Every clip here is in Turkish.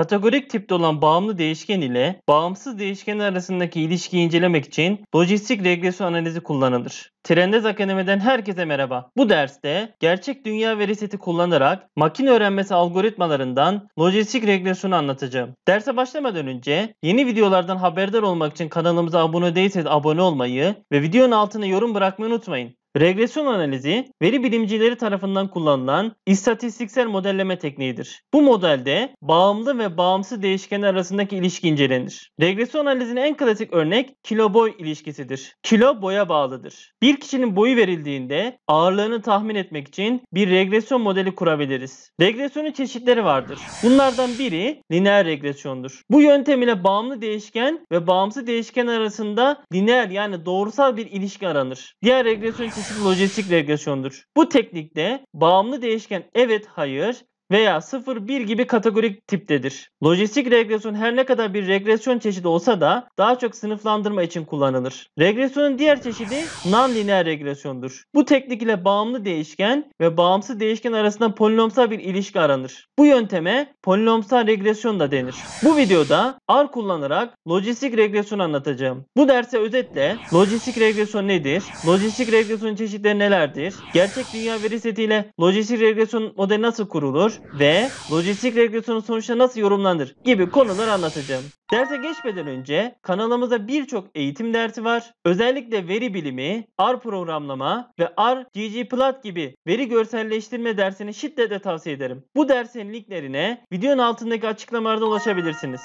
Kategorik tipte olan bağımlı değişken ile bağımsız değişken arasındaki ilişkiyi incelemek için lojistik regresyon analizi kullanılır. Trendez Akademi'den herkese merhaba. Bu derste gerçek dünya veri seti kullanarak makine öğrenmesi algoritmalarından lojistik regresyonu anlatacağım. Derse başlamadan önce yeni videolardan haberdar olmak için kanalımıza abone değilseniz abone olmayı ve videonun altına yorum bırakmayı unutmayın. Regresyon analizi, veri bilimcileri tarafından kullanılan istatistiksel modelleme tekniğidir. Bu modelde bağımlı ve bağımsız değişkenler arasındaki ilişki incelenir. Regresyon analizinin en klasik örnek kilo-boy ilişkisidir. Kilo boya bağlıdır. Bir kişinin boyu verildiğinde ağırlığını tahmin etmek için bir regresyon modeli kurabiliriz. Regresyonun çeşitleri vardır. Bunlardan biri lineer regresyondur. Bu yöntem ile bağımlı değişken ve bağımsız değişken arasında lineer yani doğrusal bir ilişki aranır. Diğer regresyon lojistik regresyondur. Bu teknikte bağımlı değişken evet hayır veya 0-1 gibi kategorik tiptedir. Lojistik regresyon her ne kadar bir regresyon çeşidi olsa da daha çok sınıflandırma için kullanılır. Regresyonun diğer çeşidi non-lineer regresyondur. Bu teknik ile bağımlı değişken ve bağımsız değişken arasında polinomsal bir ilişki aranır. Bu yönteme polinomsal regresyon da denir. Bu videoda R kullanarak lojistik regresyon anlatacağım. Bu derse özetle lojistik regresyon nedir? Lojistik regresyon çeşitleri nelerdir? Gerçek dünya veri setiyle lojistik regresyon modeli nasıl kurulur? ve lojistik regresyonun sonuçta nasıl yorumlanır gibi konuları anlatacağım. Derse geçmeden önce kanalımızda birçok eğitim dersi var. Özellikle veri bilimi, R programlama ve R ggplot gibi veri görselleştirme dersini şiddetle tavsiye ederim. Bu dersin linklerine videonun altındaki açıklamalarda ulaşabilirsiniz.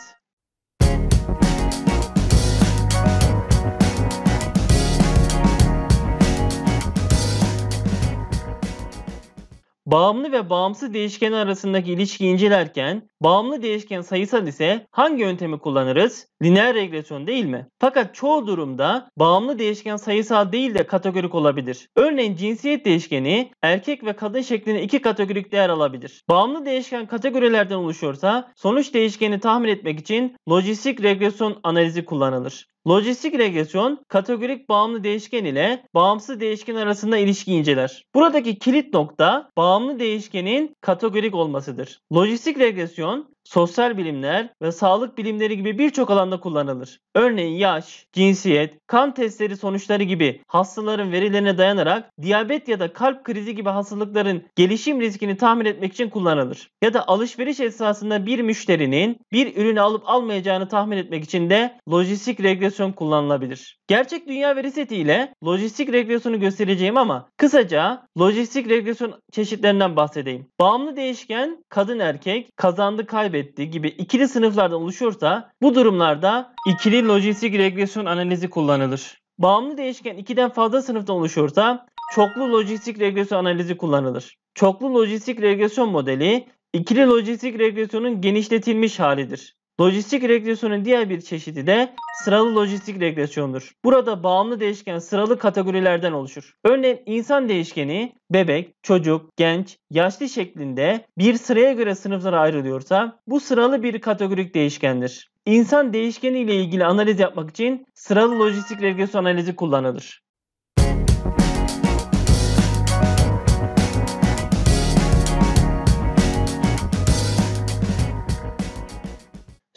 Bağımlı ve bağımsız değişken arasındaki ilişkiyi incelerken bağımlı değişken sayısal ise hangi yöntemi kullanırız? Lineer regresyon değil mi? Fakat çoğu durumda bağımlı değişken sayısal değil de kategorik olabilir. Örneğin cinsiyet değişkeni erkek ve kadın şeklinde iki kategorik değer alabilir. Bağımlı değişken kategorilerden oluşuyorsa sonuç değişkeni tahmin etmek için lojistik regresyon analizi kullanılır. Lojistik regresyon kategorik bağımlı değişken ile bağımsız değişken arasında ilişki inceler. Buradaki kilit nokta bağımlı değişkenin kategorik olmasıdır. Lojistik regresyon sosyal bilimler ve sağlık bilimleri gibi birçok alanda kullanılır. Örneğin yaş, cinsiyet, kan testleri sonuçları gibi hastaların verilerine dayanarak diyabet ya da kalp krizi gibi hastalıkların gelişim riskini tahmin etmek için kullanılır. Ya da alışveriş esnasında bir müşterinin bir ürünü alıp almayacağını tahmin etmek için de lojistik regresyon kullanılabilir. Gerçek dünya veri seti ile lojistik regresyonu göstereceğim ama kısaca lojistik regresyon çeşitlerinden bahsedeyim. Bağımlı değişken kadın erkek, kazandı kaybı kaybettiği gibi ikili sınıflardan oluşuyorsa bu durumlarda ikili lojistik regresyon analizi kullanılır. Bağımlı değişken ikiden fazla sınıftan oluşuyorsa çoklu lojistik regresyon analizi kullanılır. Çoklu lojistik regresyon modeli ikili lojistik regresyonun genişletilmiş halidir. Lojistik regresyonun diğer bir çeşidi de sıralı lojistik regresyondur. Burada bağımlı değişken sıralı kategorilerden oluşur. Örneğin insan değişkeni bebek, çocuk, genç, yaşlı şeklinde bir sıraya göre sınıflara ayrılıyorsa bu sıralı bir kategorik değişkendir. İnsan değişkeni ile ilgili analiz yapmak için sıralı lojistik regresyon analizi kullanılır.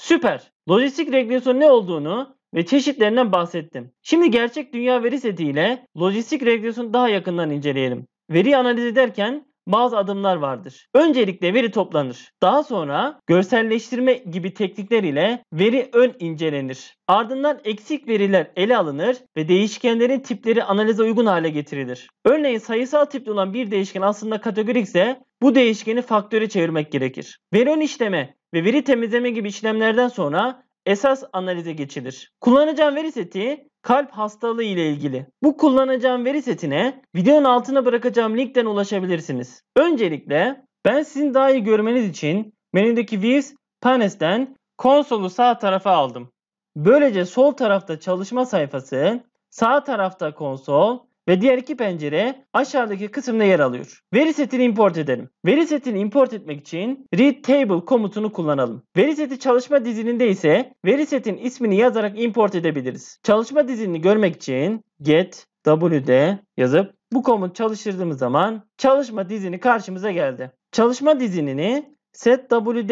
Süper. Lojistik regresyon ne olduğunu ve çeşitlerinden bahsettim. Şimdi gerçek dünya veri seti ile lojistik regresyonu daha yakından inceleyelim. Veri analiz ederken bazı adımlar vardır. Öncelikle veri toplanır. Daha sonra görselleştirme gibi teknikler ile veri ön incelenir. Ardından eksik veriler ele alınır ve değişkenlerin tipleri analize uygun hale getirilir. Örneğin sayısal tipli olan bir değişken aslında kategorikse bu değişkeni faktöre çevirmek gerekir. Veri ön işleme ve veri temizleme gibi işlemlerden sonra esas analize geçilir. Kullanacağım veri seti kalp hastalığı ile ilgili. Bu kullanacağım veri setine videonun altına bırakacağım linkten ulaşabilirsiniz. Öncelikle ben sizin daha iyi görmeniz için menüdeki Views Panes'ten konsolu sağ tarafa aldım. Böylece sol tarafta çalışma sayfası, sağ tarafta konsol, ve diğer iki pencere aşağıdaki kısımda yer alıyor. Veri setini import edelim. Veri setini import etmek için read table komutunu kullanalım. Veri seti çalışma dizininde ise veri setin ismini yazarak import edebiliriz. Çalışma dizinini görmek için get wd yazıp bu komut çalıştırdığımız zaman çalışma dizini karşımıza geldi. Çalışma dizinini setwd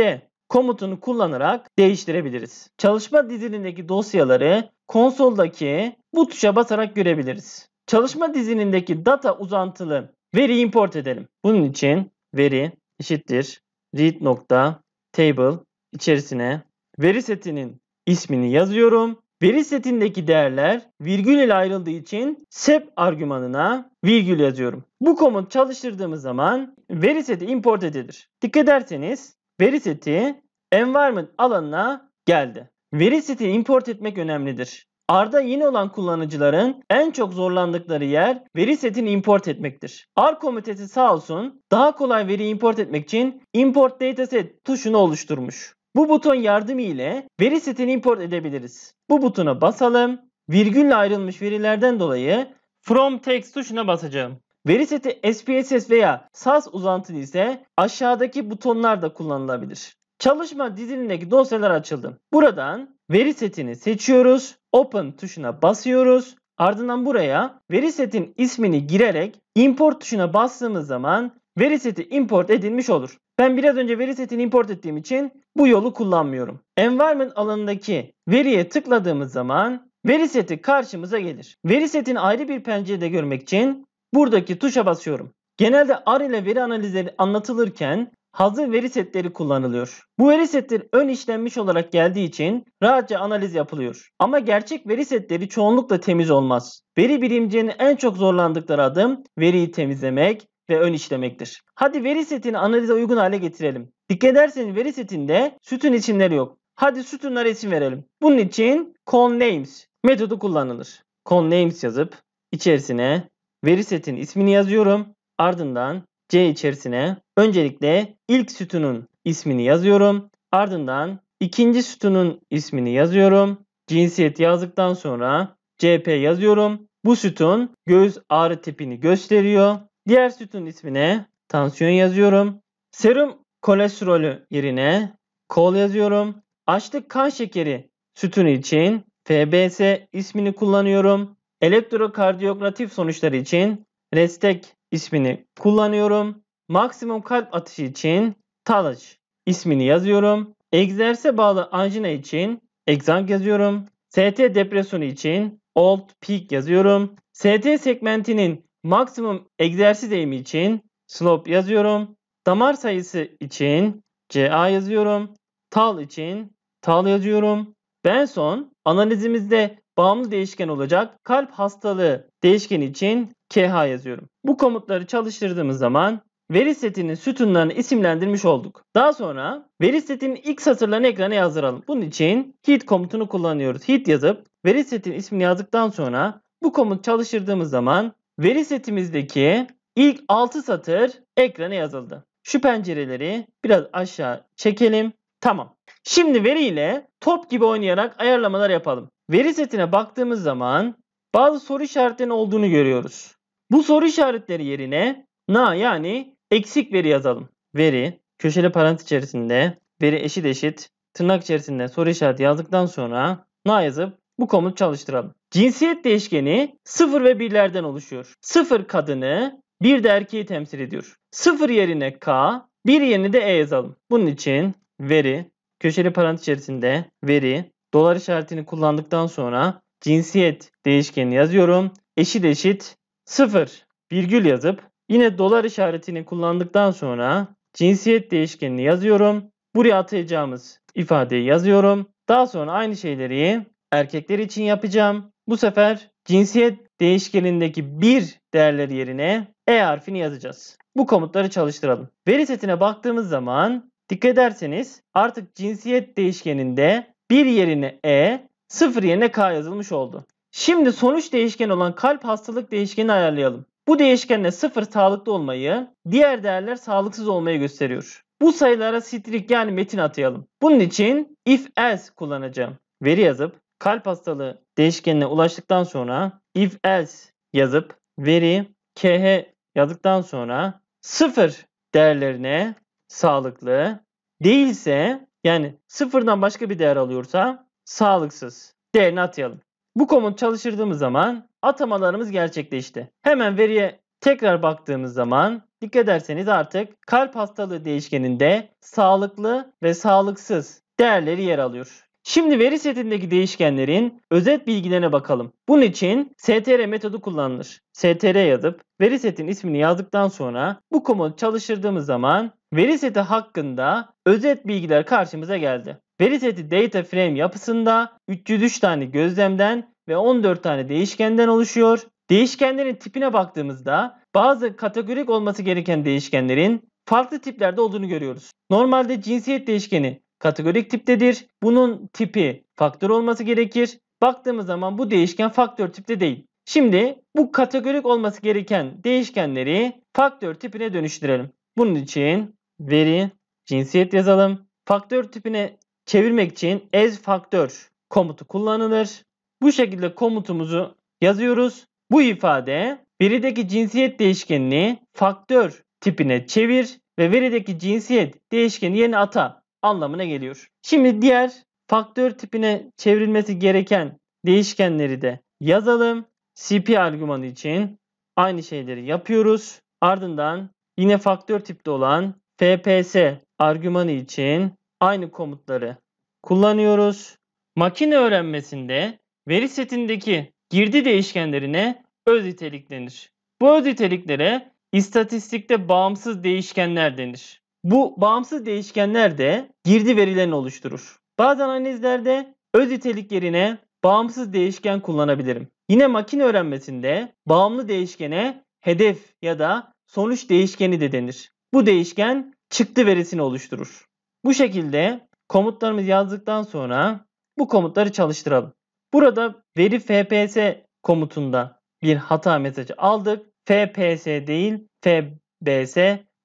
komutunu kullanarak değiştirebiliriz. Çalışma dizinindeki dosyaları konsoldaki bu tuşa basarak görebiliriz. Çalışma dizinindeki data uzantılı veri import edelim. Bunun için veri eşittir read nokta table içerisine veri setinin ismini yazıyorum. Veri setindeki değerler virgül ile ayrıldığı için sep argümanına virgül yazıyorum. Bu komut çalıştırdığımız zaman veri seti import edilir. Dikkat ederseniz veri seti environment alanına geldi. Veri seti import etmek önemlidir. Arda yeni olan kullanıcıların en çok zorlandıkları yer veri setini import etmektir. R komitesi sağ olsun daha kolay veri import etmek için import dataset tuşunu oluşturmuş. Bu buton yardımı ile veri setini import edebiliriz. Bu butona basalım. Virgülle ayrılmış verilerden dolayı from text tuşuna basacağım. Veri seti SPSS veya SAS uzantılı ise aşağıdaki butonlar da kullanılabilir. Çalışma dizilindeki dosyalar açıldı. Buradan veri setini seçiyoruz Open tuşuna basıyoruz. Ardından buraya veri setin ismini girerek import tuşuna bastığımız zaman veri seti import edilmiş olur. Ben biraz önce veri setini import ettiğim için bu yolu kullanmıyorum. Environment alanındaki veriye tıkladığımız zaman veri seti karşımıza gelir. Veri setini ayrı bir pencerede görmek için buradaki tuşa basıyorum. Genelde R ile veri analizleri anlatılırken hazır veri setleri kullanılıyor. Bu veri setleri ön işlenmiş olarak geldiği için rahatça analiz yapılıyor. Ama gerçek veri setleri çoğunlukla temiz olmaz. Veri bilimcinin en çok zorlandıkları adım veriyi temizlemek ve ön işlemektir. Hadi veri setini analize uygun hale getirelim. Dikkat ederseniz veri setinde sütun isimleri yok. Hadi sütunlara isim verelim. Bunun için connames metodu kullanılır. connames yazıp içerisine veri setin ismini yazıyorum. Ardından C içerisine öncelikle ilk sütunun ismini yazıyorum. Ardından ikinci sütunun ismini yazıyorum. Cinsiyet yazdıktan sonra CP yazıyorum. Bu sütun göğüs ağrı tipini gösteriyor. Diğer sütun ismine tansiyon yazıyorum. Serum kolesterolü yerine kol yazıyorum. Açlık kan şekeri sütun için FBS ismini kullanıyorum. Elektrokardiyografik sonuçları için RESTEK ismini kullanıyorum. Maksimum kalp atışı için Talac ismini yazıyorum. Egzerse bağlı anjina için exam yazıyorum. ST depresyonu için old peak yazıyorum. ST segmentinin maksimum egzersiz eğimi için slope yazıyorum. Damar sayısı için CA yazıyorum. Tal için tal yazıyorum. Ben son analizimizde bağımlı değişken olacak kalp hastalığı değişkeni için KH yazıyorum. Bu komutları çalıştırdığımız zaman veri setinin sütunlarını isimlendirmiş olduk. Daha sonra veri setinin ilk satırlarını ekrana yazdıralım. Bunun için hit komutunu kullanıyoruz. Hit yazıp veri setinin ismini yazdıktan sonra bu komut çalıştırdığımız zaman veri setimizdeki ilk 6 satır ekrana yazıldı. Şu pencereleri biraz aşağı çekelim. Tamam. Şimdi veriyle top gibi oynayarak ayarlamalar yapalım. Veri setine baktığımız zaman bazı soru işaretlerinin olduğunu görüyoruz. Bu soru işaretleri yerine na yani eksik veri yazalım. Veri köşeli parantez içerisinde veri eşit eşit tırnak içerisinde soru işareti yazdıktan sonra na yazıp bu komutu çalıştıralım. Cinsiyet değişkeni 0 ve 1'lerden oluşuyor. 0 kadını, 1 de erkeği temsil ediyor. 0 yerine K, 1 yerine de E yazalım. Bunun için veri, köşeli parantez içerisinde veri, dolar işaretini kullandıktan sonra cinsiyet değişkeni yazıyorum. Eşit eşit 0 virgül yazıp yine dolar işaretini kullandıktan sonra cinsiyet değişkenini yazıyorum. Buraya atayacağımız ifadeyi yazıyorum. Daha sonra aynı şeyleri erkekler için yapacağım. Bu sefer cinsiyet değişkenindeki bir değerleri yerine E harfini yazacağız. Bu komutları çalıştıralım. Veri setine baktığımız zaman dikkat ederseniz artık cinsiyet değişkeninde bir yerine E, sıfır yerine K yazılmış oldu. Şimdi sonuç değişken olan kalp hastalık değişkeni ayarlayalım. Bu değişkenle 0 sağlıklı olmayı, diğer değerler sağlıksız olmayı gösteriyor. Bu sayılara string yani metin atayalım. Bunun için if else kullanacağım. Veri yazıp kalp hastalığı değişkenine ulaştıktan sonra if else yazıp veri kh yazdıktan sonra 0 değerlerine sağlıklı değilse yani sıfırdan başka bir değer alıyorsa sağlıksız değerini atayalım. Bu komut çalıştırdığımız zaman atamalarımız gerçekleşti. Hemen veriye tekrar baktığımız zaman dikkat ederseniz artık kalp hastalığı değişkeninde sağlıklı ve sağlıksız değerleri yer alıyor. Şimdi veri setindeki değişkenlerin özet bilgilerine bakalım. Bunun için str metodu kullanılır. str yazıp veri setin ismini yazdıktan sonra bu komutu çalıştırdığımız zaman veri seti hakkında özet bilgiler karşımıza geldi. Paritety Data Frame yapısında 303 tane gözlemden ve 14 tane değişkenden oluşuyor. Değişkenlerin tipine baktığımızda bazı kategorik olması gereken değişkenlerin farklı tiplerde olduğunu görüyoruz. Normalde cinsiyet değişkeni kategorik tiptedir. Bunun tipi faktör olması gerekir. Baktığımız zaman bu değişken faktör tipte değil. Şimdi bu kategorik olması gereken değişkenleri faktör tipine dönüştürelim. Bunun için veri cinsiyet yazalım. Faktör tipine çevirmek için as faktör komutu kullanılır. Bu şekilde komutumuzu yazıyoruz. Bu ifade verideki cinsiyet değişkenini faktör tipine çevir ve verideki cinsiyet değişkeni yerine ata anlamına geliyor. Şimdi diğer faktör tipine çevrilmesi gereken değişkenleri de yazalım. CP argümanı için aynı şeyleri yapıyoruz. Ardından yine faktör tipte olan FPS argümanı için aynı komutları kullanıyoruz. Makine öğrenmesinde veri setindeki girdi değişkenlerine öz nitelik denir. Bu öz niteliklere istatistikte bağımsız değişkenler denir. Bu bağımsız değişkenler de girdi verilerini oluşturur. Bazen analizlerde öz nitelik yerine bağımsız değişken kullanabilirim. Yine makine öğrenmesinde bağımlı değişkene hedef ya da sonuç değişkeni de denir. Bu değişken çıktı verisini oluşturur. Bu şekilde komutlarımızı yazdıktan sonra bu komutları çalıştıralım. Burada veri fps komutunda bir hata mesajı aldık. fps değil fbs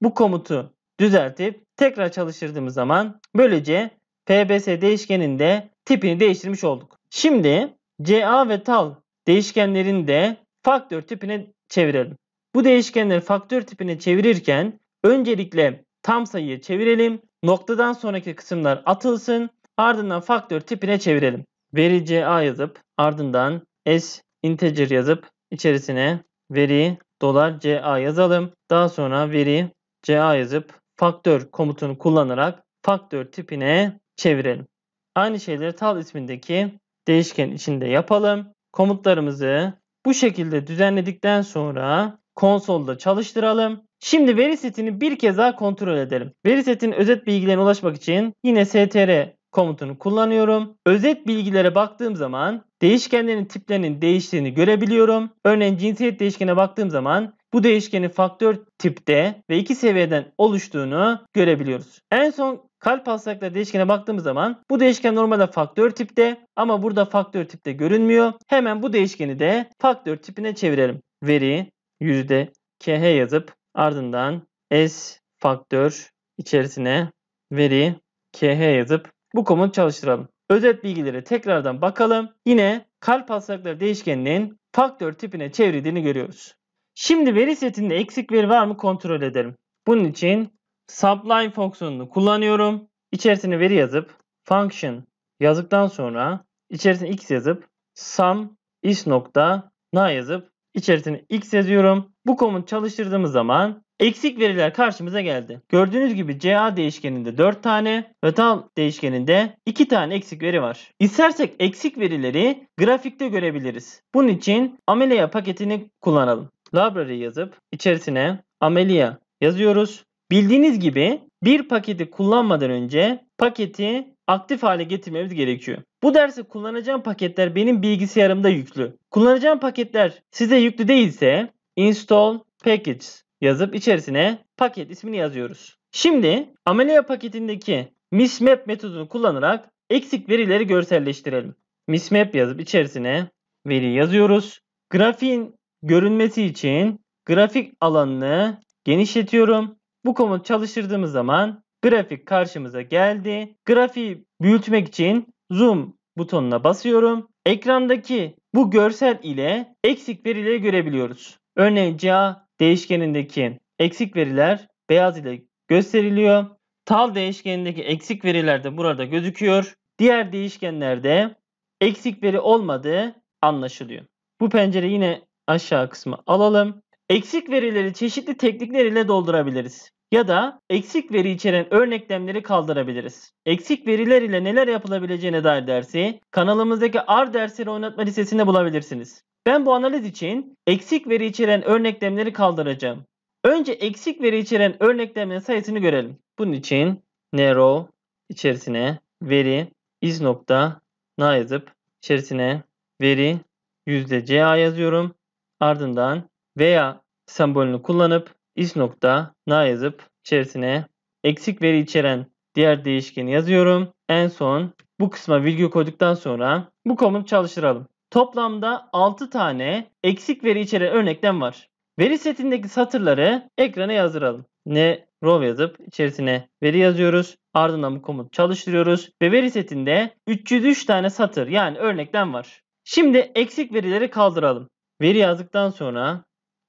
bu komutu düzeltip tekrar çalıştırdığımız zaman böylece fbs değişkeninde tipini değiştirmiş olduk. Şimdi ca ve tal değişkenlerini de faktör tipine çevirelim. Bu değişkenleri faktör tipine çevirirken öncelikle tam sayıya çevirelim. Noktadan sonraki kısımlar atılsın. Ardından faktör tipine çevirelim. Veri CA yazıp ardından S integer yazıp içerisine veri dolar CA yazalım. Daha sonra veri CA yazıp faktör komutunu kullanarak faktör tipine çevirelim. Aynı şeyleri tal ismindeki değişken içinde yapalım. Komutlarımızı bu şekilde düzenledikten sonra konsolda çalıştıralım. Şimdi veri setini bir kez daha kontrol edelim. Veri setinin özet bilgilerine ulaşmak için yine str komutunu kullanıyorum. Özet bilgilere baktığım zaman değişkenlerin tiplerinin değiştiğini görebiliyorum. Örneğin cinsiyet değişkene baktığım zaman bu değişkenin faktör tipte ve iki seviyeden oluştuğunu görebiliyoruz. En son kalp hastalıkları değişkene baktığımız zaman bu değişken normalde faktör tipte ama burada faktör tipte görünmüyor. Hemen bu değişkeni de faktör tipine çevirelim. Veri %kh yazıp Ardından S faktör içerisine veri KH yazıp bu komut çalıştıralım. Özet bilgileri tekrardan bakalım. Yine kalp hastalıkları değişkeninin faktör tipine çevrildiğini görüyoruz. Şimdi veri setinde eksik veri var mı kontrol edelim. Bunun için subline fonksiyonunu kullanıyorum. İçerisine veri yazıp function yazdıktan sonra içerisine x yazıp sum is nokta na yazıp içerisine x yazıyorum. Bu komut çalıştırdığımız zaman eksik veriler karşımıza geldi. Gördüğünüz gibi CA değişkeninde 4 tane total değişkeninde 2 tane eksik veri var. İstersek eksik verileri grafikte görebiliriz. Bunun için Amelia paketini kullanalım. Library yazıp içerisine Amelia yazıyoruz. Bildiğiniz gibi bir paketi kullanmadan önce paketi aktif hale getirmemiz gerekiyor. Bu dersi kullanacağım paketler benim bilgisayarımda yüklü. Kullanacağım paketler size yüklü değilse install packages yazıp içerisine paket ismini yazıyoruz. Şimdi Amelia paketindeki mismap metodunu kullanarak eksik verileri görselleştirelim. Mismap yazıp içerisine veri yazıyoruz. Grafiğin görünmesi için grafik alanını genişletiyorum. Bu komut çalıştırdığımız zaman grafik karşımıza geldi. Grafiği büyütmek için zoom butonuna basıyorum. Ekrandaki bu görsel ile eksik verileri görebiliyoruz. Örneğin CA değişkenindeki eksik veriler beyaz ile gösteriliyor. Tal değişkenindeki eksik veriler de burada gözüküyor. Diğer değişkenlerde eksik veri olmadığı anlaşılıyor. Bu pencere yine aşağı kısmı alalım. Eksik verileri çeşitli teknikler ile doldurabiliriz. Ya da eksik veri içeren örneklemleri kaldırabiliriz. Eksik veriler ile neler yapılabileceğine dair dersi kanalımızdaki R dersleri oynatma listesinde bulabilirsiniz. Ben bu analiz için eksik veri içeren örneklemleri kaldıracağım. Önce eksik veri içeren örneklemlerin sayısını görelim. Bunun için narrow içerisine veri is nokta na yazıp içerisine veri yüzde ca yazıyorum. Ardından veya sembolünü kullanıp is nokta na yazıp içerisine eksik veri içeren diğer değişkeni yazıyorum. En son bu kısma virgül koyduktan sonra bu komutu çalıştıralım. Toplamda 6 tane eksik veri içeren örneklem var. Veri setindeki satırları ekrana yazdıralım. Ne row yazıp içerisine veri yazıyoruz. Ardından bu komut çalıştırıyoruz ve veri setinde 303 tane satır yani örneklem var. Şimdi eksik verileri kaldıralım. Veri yazdıktan sonra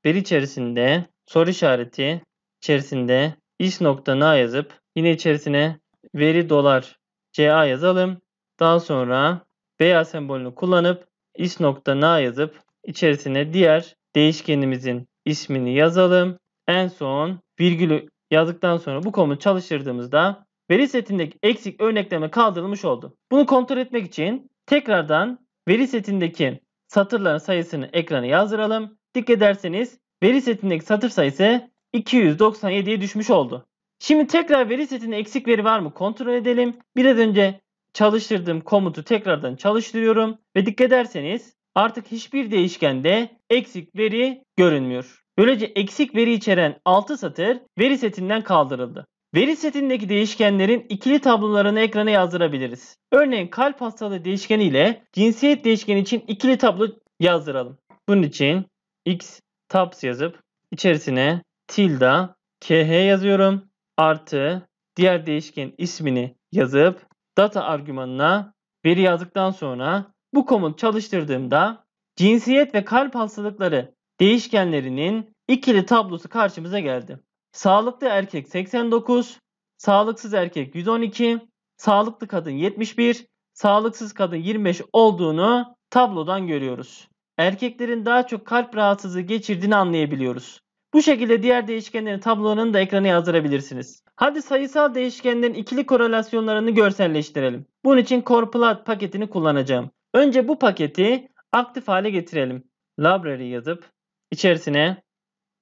veri içerisinde soru işareti içerisinde is nokta na yazıp yine içerisine veri dolar ca yazalım. Daha sonra beyaz sembolünü kullanıp is.na yazıp içerisine diğer değişkenimizin ismini yazalım. En son virgülü yazdıktan sonra bu komutu çalıştırdığımızda veri setindeki eksik örnekleme kaldırılmış oldu. Bunu kontrol etmek için tekrardan veri setindeki satırların sayısını ekrana yazdıralım. Dikkat ederseniz veri setindeki satır sayısı 297'ye düşmüş oldu. Şimdi tekrar veri setinde eksik veri var mı kontrol edelim. Biraz önce çalıştırdığım komutu tekrardan çalıştırıyorum ve dikkat ederseniz artık hiçbir değişkende eksik veri görünmüyor. Böylece eksik veri içeren 6 satır veri setinden kaldırıldı. Veri setindeki değişkenlerin ikili tablolarını ekrana yazdırabiliriz. Örneğin kalp hastalığı değişkeni ile cinsiyet değişkeni için ikili tablo yazdıralım. Bunun için x tabs yazıp içerisine tilde kh yazıyorum artı diğer değişken ismini yazıp data argümanına veri yazdıktan sonra bu komut çalıştırdığımda cinsiyet ve kalp hastalıkları değişkenlerinin ikili tablosu karşımıza geldi. Sağlıklı erkek 89, sağlıksız erkek 112, sağlıklı kadın 71, sağlıksız kadın 25 olduğunu tablodan görüyoruz. Erkeklerin daha çok kalp rahatsızlığı geçirdiğini anlayabiliyoruz. Bu şekilde diğer değişkenlerin tablolarını da ekrana yazdırabilirsiniz. Hadi sayısal değişkenlerin ikili korelasyonlarını görselleştirelim. Bunun için CorePlot paketini kullanacağım. Önce bu paketi aktif hale getirelim. Library yazıp içerisine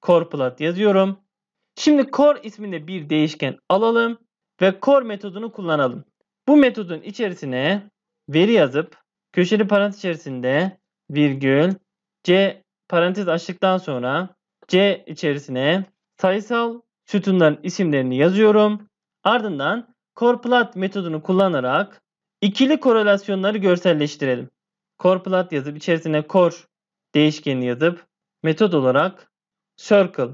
CorePlot yazıyorum. Şimdi core isminde bir değişken alalım ve core metodunu kullanalım. Bu metodun içerisine veri yazıp köşeli parantez içerisinde virgül c parantez açtıktan sonra C içerisine sayısal sütunların isimlerini yazıyorum. Ardından korplat metodunu kullanarak ikili korelasyonları görselleştirelim. Korplat yazıp içerisine kor değişkenini yazıp metot olarak circle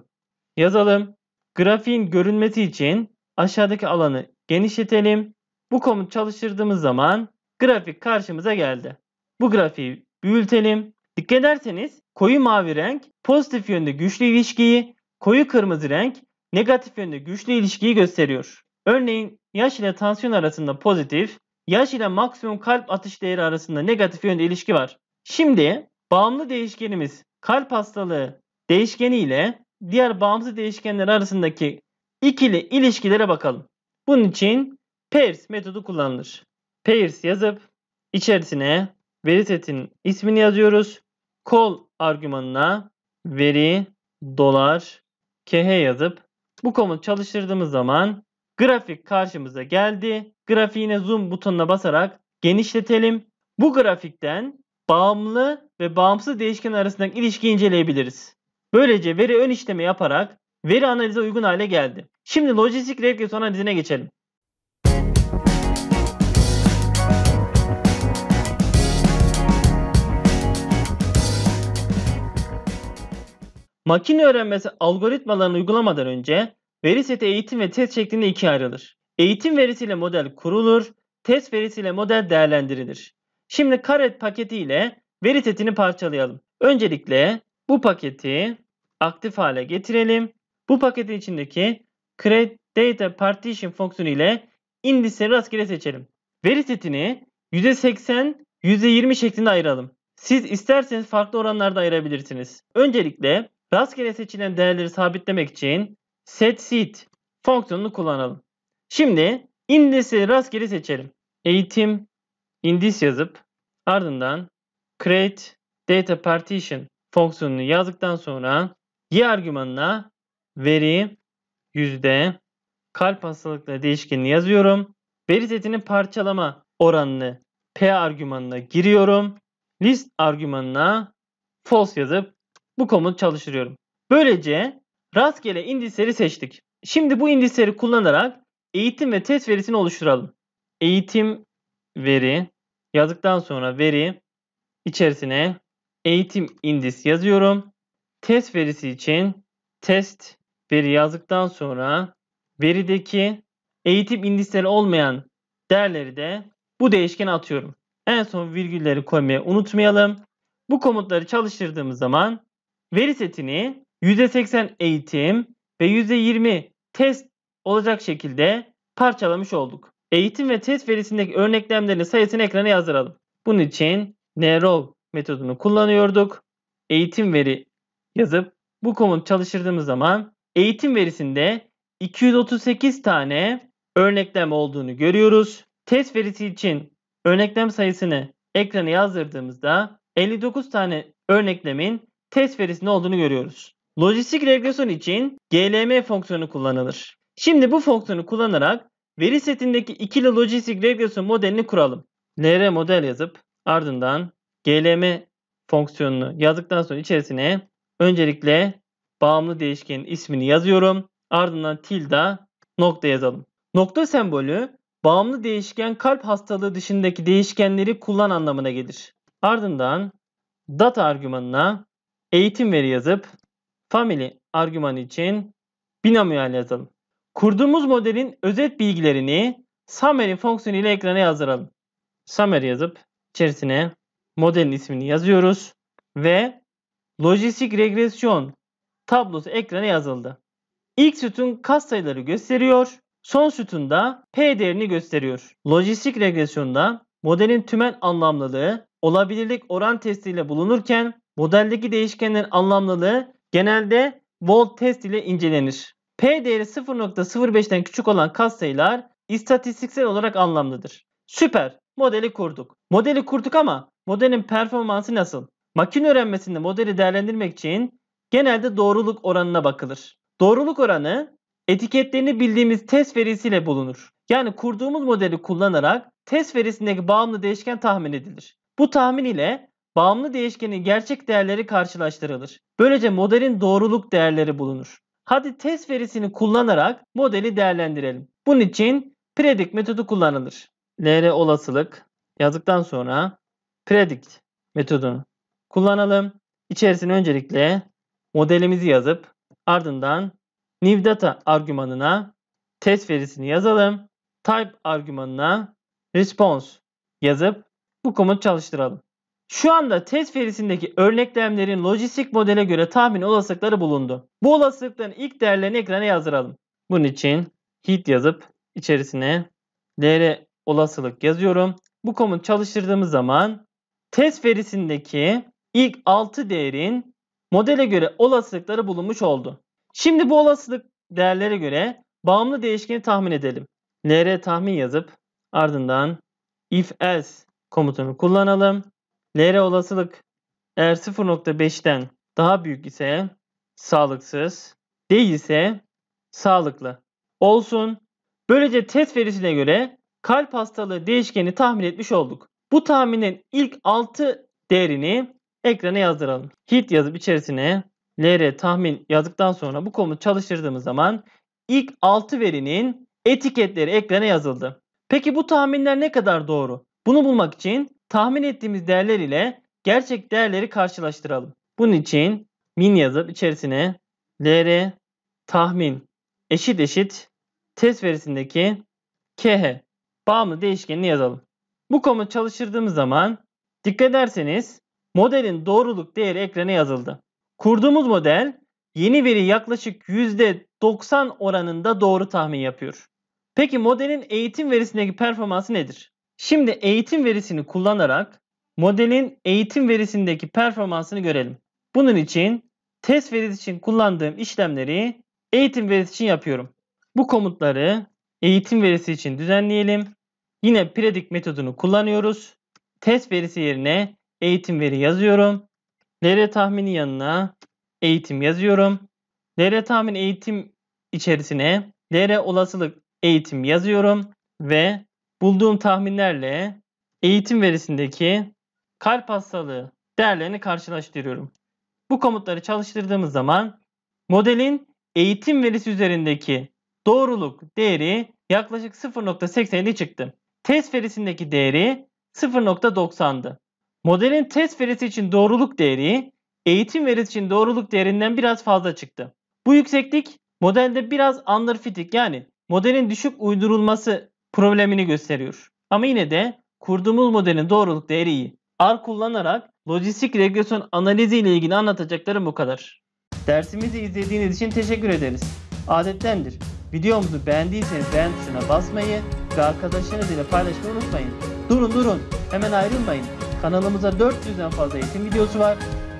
yazalım. Grafiğin görünmesi için aşağıdaki alanı genişletelim. Bu komut çalıştırdığımız zaman grafik karşımıza geldi. Bu grafiği büyütelim. Dikkat ederseniz Koyu mavi renk pozitif yönde güçlü ilişkiyi, koyu kırmızı renk negatif yönde güçlü ilişkiyi gösteriyor. Örneğin yaş ile tansiyon arasında pozitif, yaş ile maksimum kalp atış değeri arasında negatif yönde ilişki var. Şimdi bağımlı değişkenimiz kalp hastalığı değişkeni ile diğer bağımsız değişkenler arasındaki ikili ilişkilere bakalım. Bunun için pairs metodu kullanılır. Pairs yazıp içerisine veri setinin ismini yazıyoruz. Call argümanına veri dolar kehe yazıp bu komut çalıştırdığımız zaman grafik karşımıza geldi. Grafiğine zoom butonuna basarak genişletelim. Bu grafikten bağımlı ve bağımsız değişken arasındaki ilişkiyi inceleyebiliriz. Böylece veri ön işleme yaparak veri analize uygun hale geldi. Şimdi lojistik regresyon analizine geçelim. Makine öğrenmesi algoritmalarını uygulamadan önce veri seti eğitim ve test şeklinde ikiye ayrılır. Eğitim verisiyle model kurulur, test verisiyle model değerlendirilir. Şimdi karet paketi ile veri setini parçalayalım. Öncelikle bu paketi aktif hale getirelim. Bu paketin içindeki create data partition fonksiyonu ile indisleri rastgele seçelim. Veri setini %80, %20 şeklinde ayıralım. Siz isterseniz farklı oranlarda ayırabilirsiniz. Öncelikle Rastgele seçilen değerleri sabitlemek için setSeed fonksiyonunu kullanalım. Şimdi indisi rastgele seçelim. Eğitim indis yazıp ardından create data partition fonksiyonunu yazdıktan sonra y argümanına veri yüzde kalp hastalıkları değişkenini yazıyorum. Veri setinin parçalama oranını p argümanına giriyorum. List argümanına false yazıp bu komutu çalıştırıyorum. Böylece rastgele indisleri seçtik. Şimdi bu indisleri kullanarak eğitim ve test verisini oluşturalım. Eğitim veri yazdıktan sonra veri içerisine eğitim indis yazıyorum. Test verisi için test veri yazdıktan sonra verideki eğitim indisleri olmayan değerleri de bu değişkene atıyorum. En son virgülleri koymayı unutmayalım. Bu komutları çalıştırdığımız zaman veri setini %80 eğitim ve %20 test olacak şekilde parçalamış olduk. Eğitim ve test verisindeki örneklemlerin sayısını ekrana yazdıralım. Bunun için `nrow` metodunu kullanıyorduk. Eğitim veri yazıp bu komut çalıştırdığımız zaman eğitim verisinde 238 tane örneklem olduğunu görüyoruz. Test verisi için örneklem sayısını ekrana yazdırdığımızda 59 tane örneklemin test verisinde olduğunu görüyoruz. Lojistik regresyon için GLM fonksiyonu kullanılır. Şimdi bu fonksiyonu kullanarak veri setindeki ikili lojistik regresyon modelini kuralım. LR model yazıp ardından GLM fonksiyonunu yazdıktan sonra içerisine öncelikle bağımlı değişkenin ismini yazıyorum. Ardından tilde nokta yazalım. Nokta sembolü bağımlı değişken kalp hastalığı dışındaki değişkenleri kullan anlamına gelir. Ardından data argümanına eğitim veri yazıp family argüman için binomial yazalım. Kurduğumuz modelin özet bilgilerini summary fonksiyonu ile ekrana yazdıralım. Summary yazıp içerisine modelin ismini yazıyoruz ve lojistik regresyon tablosu ekrana yazıldı. İlk sütun kas sayıları gösteriyor. Son sütunda P değerini gösteriyor. Lojistik regresyonda modelin tümen anlamlılığı olabilirlik oran testiyle bulunurken Modeldeki değişkenlerin anlamlılığı genelde volt test ile incelenir. P değeri 0.05'ten küçük olan katsayılar istatistiksel olarak anlamlıdır. Süper. Modeli kurduk. Modeli kurduk ama modelin performansı nasıl? Makine öğrenmesinde modeli değerlendirmek için genelde doğruluk oranına bakılır. Doğruluk oranı etiketlerini bildiğimiz test verisiyle bulunur. Yani kurduğumuz modeli kullanarak test verisindeki bağımlı değişken tahmin edilir. Bu tahmin ile bağımlı değişkenin gerçek değerleri karşılaştırılır. Böylece modelin doğruluk değerleri bulunur. Hadi test verisini kullanarak modeli değerlendirelim. Bunun için predict metodu kullanılır. LR olasılık yazdıktan sonra predict metodunu kullanalım. İçerisine öncelikle modelimizi yazıp ardından new data argümanına test verisini yazalım. Type argümanına response yazıp bu komut çalıştıralım. Şu anda test verisindeki örneklemlerin lojistik modele göre tahmin olasılıkları bulundu. Bu olasılıkların ilk değerlerini ekrana yazdıralım. Bunun için hit yazıp içerisine dr olasılık yazıyorum. Bu komut çalıştırdığımız zaman test verisindeki ilk 6 değerin modele göre olasılıkları bulunmuş oldu. Şimdi bu olasılık değerlere göre bağımlı değişkeni tahmin edelim. lr tahmin yazıp ardından if else komutunu kullanalım. LR olasılık eğer 0.5'ten daha büyük ise sağlıksız, değilse sağlıklı olsun. Böylece test verisine göre kalp hastalığı değişkeni tahmin etmiş olduk. Bu tahminin ilk 6 değerini ekrana yazdıralım. Hit yazıp içerisine LR tahmin yazdıktan sonra bu komutu çalıştırdığımız zaman ilk 6 verinin etiketleri ekrana yazıldı. Peki bu tahminler ne kadar doğru? Bunu bulmak için tahmin ettiğimiz değerler ile gerçek değerleri karşılaştıralım. Bunun için min yazıp içerisine lr tahmin eşit eşit test verisindeki kh bağımlı değişkenini yazalım. Bu komut çalıştırdığımız zaman dikkat ederseniz modelin doğruluk değeri ekrana yazıldı. Kurduğumuz model yeni veri yaklaşık %90 oranında doğru tahmin yapıyor. Peki modelin eğitim verisindeki performansı nedir? Şimdi eğitim verisini kullanarak modelin eğitim verisindeki performansını görelim. Bunun için test verisi için kullandığım işlemleri eğitim verisi için yapıyorum. Bu komutları eğitim verisi için düzenleyelim. Yine predict metodunu kullanıyoruz. Test verisi yerine eğitim veri yazıyorum. LR tahmini yanına eğitim yazıyorum. LR tahmin eğitim içerisine LR olasılık eğitim yazıyorum ve bulduğum tahminlerle eğitim verisindeki kalp hastalığı değerlerini karşılaştırıyorum. Bu komutları çalıştırdığımız zaman modelin eğitim verisi üzerindeki doğruluk değeri yaklaşık 0.87 çıktı. Test verisindeki değeri 0.90'dı. Modelin test verisi için doğruluk değeri eğitim verisi için doğruluk değerinden biraz fazla çıktı. Bu yükseklik modelde biraz underfitting yani modelin düşük uydurulması problemini gösteriyor. Ama yine de kurduğumuz modelin doğruluk değeri iyi. R kullanarak lojistik regresyon analizi ile ilgili anlatacaklarım bu kadar. Dersimizi izlediğiniz için teşekkür ederiz. Adettendir. Videomuzu beğendiyseniz beğen tuşuna basmayı ve arkadaşlarınız ile paylaşmayı unutmayın. Durun durun hemen ayrılmayın. Kanalımıza 400'den fazla eğitim videosu var.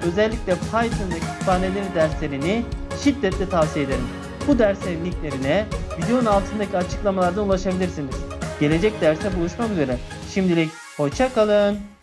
Özellikle Python ve kütüphaneleri derslerini şiddetle tavsiye ederim. Bu derslerin linklerine videonun altındaki açıklamalardan ulaşabilirsiniz. Gelecek derse buluşmak üzere. Şimdilik hoşça kalın.